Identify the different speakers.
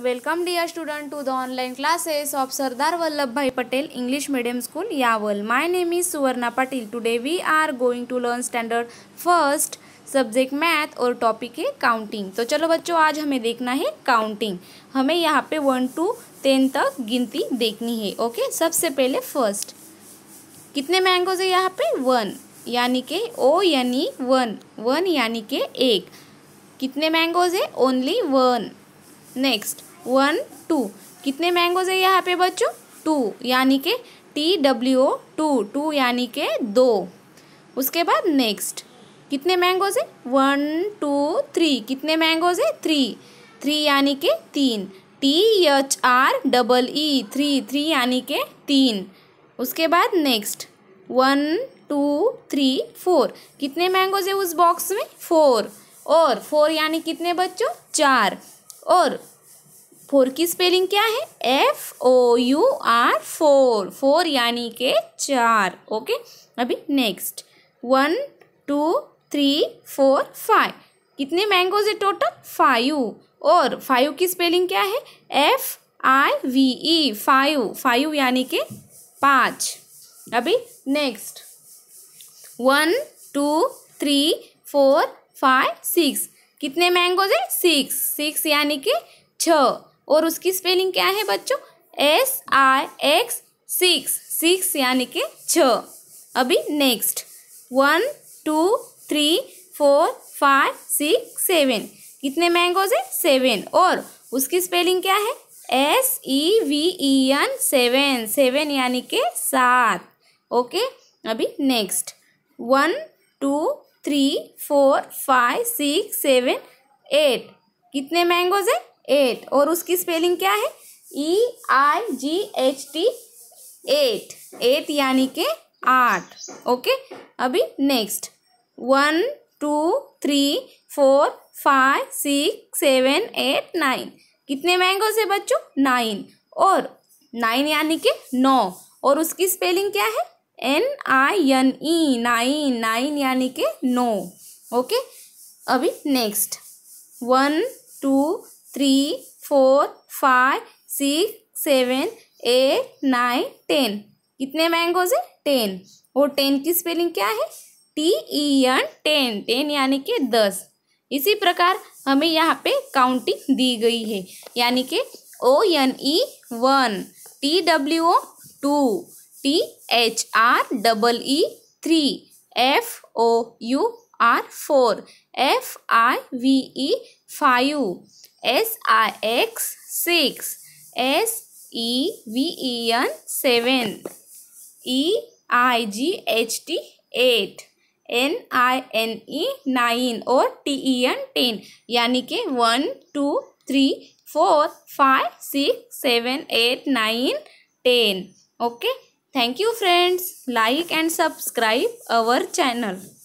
Speaker 1: welcome dear student to the online classes of Sardar Vallabh Bhai Patel English medium school Yawal my name is Suvarna Patil today we are going to learn standard first subject math और topic है counting तो चलो बच्चों आज हमें देखना है काउंटिंग हमें यहाँ पे वन टू टेन तक गिनती देखनी है ओके सबसे पहले फर्स्ट कितने मैंगोज है यहाँ पे वन यानी के ओ यानी वन वन यानी के एक कितने मैंगोज है only one next one two कितने मैंगोज है यहाँ पे बच्चों टू यानी के T W O two two यानी के दो उसके बाद नेक्स्ट कितने मैंगोज है वन टू थ्री कितने मैंगोज है थ्री थ्री यानी के तीन T H R double E three three यानी के तीन उसके बाद next one two three four कितने मैंगोज है उस बॉक्स में फोर और फोर यानी कितने बच्चों चार और फोर की स्पेलिंग क्या है F O U R four four यानी के चार ओके अभी next one two three four five कितने मैंगोज है टोटल फाइव और फाइव की स्पेलिंग क्या है F I V E five five यानी के पाँच अभी next one two three four five six कितने मैंगोज है सिक्स सिक्स यानी कि छ और उसकी स्पेलिंग क्या है बच्चों S I X six six यानी कि छ अभी next one two three four five six seven कितने मैंगोज है सेवन और उसकी स्पेलिंग क्या है S E V E N seven seven यानी के सात ओके अभी next one two three four five six seven eight कितने मैंगोज है एट और उसकी स्पेलिंग क्या है E I G H T eight eight यानी के आठ ओके अभी next one two three four five six seven eight nine कितने मैंगोज है बच्चों नाइन और नाइन यानी के नौ और उसकी स्पेलिंग क्या है N I N E nine nine यानी के नौ ओके अभी next one two three four five six seven eight nine ten कितने मैंगोज है टेन और टेन की स्पेलिंग क्या है T E N ten ten यानी कि दस इसी प्रकार हमें यहाँ पे काउंटिंग दी गई है यानी कि O N E one T W O two T H R double E three F O U R four F I V E five S I X six S E V E N seven E I G H T eight N I N E nine और T E N ten यानी कि one two three four five six seven eight nine ten okay thank you friends like and subscribe our channel